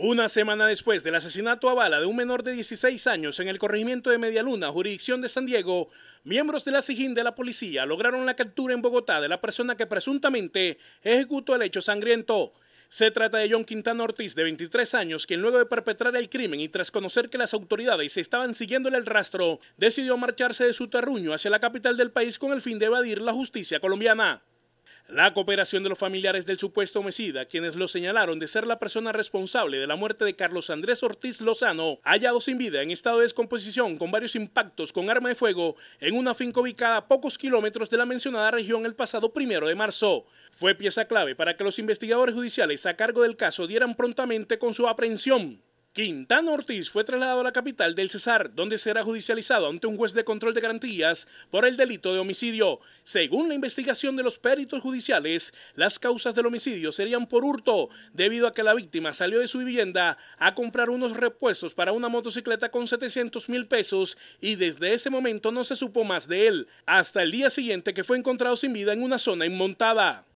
Una semana después del asesinato a bala de un menor de 16 años en el corregimiento de Medialuna, jurisdicción de San Diego, miembros de la SIGIN de la policía lograron la captura en Bogotá de la persona que presuntamente ejecutó el hecho sangriento. Se trata de John Quintana Ortiz, de 23 años, quien luego de perpetrar el crimen y tras conocer que las autoridades estaban siguiéndole el rastro, decidió marcharse de su terruño hacia la capital del país con el fin de evadir la justicia colombiana. La cooperación de los familiares del supuesto homicida, quienes lo señalaron de ser la persona responsable de la muerte de Carlos Andrés Ortiz Lozano, hallado sin vida en estado de descomposición con varios impactos con arma de fuego en una finca ubicada a pocos kilómetros de la mencionada región el pasado primero de marzo, fue pieza clave para que los investigadores judiciales a cargo del caso dieran prontamente con su aprehensión. Quintana Ortiz fue trasladado a la capital del Cesar, donde será judicializado ante un juez de control de garantías por el delito de homicidio. Según la investigación de los peritos judiciales, las causas del homicidio serían por hurto, debido a que la víctima salió de su vivienda a comprar unos repuestos para una motocicleta con 700 mil pesos y desde ese momento no se supo más de él, hasta el día siguiente que fue encontrado sin vida en una zona inmontada.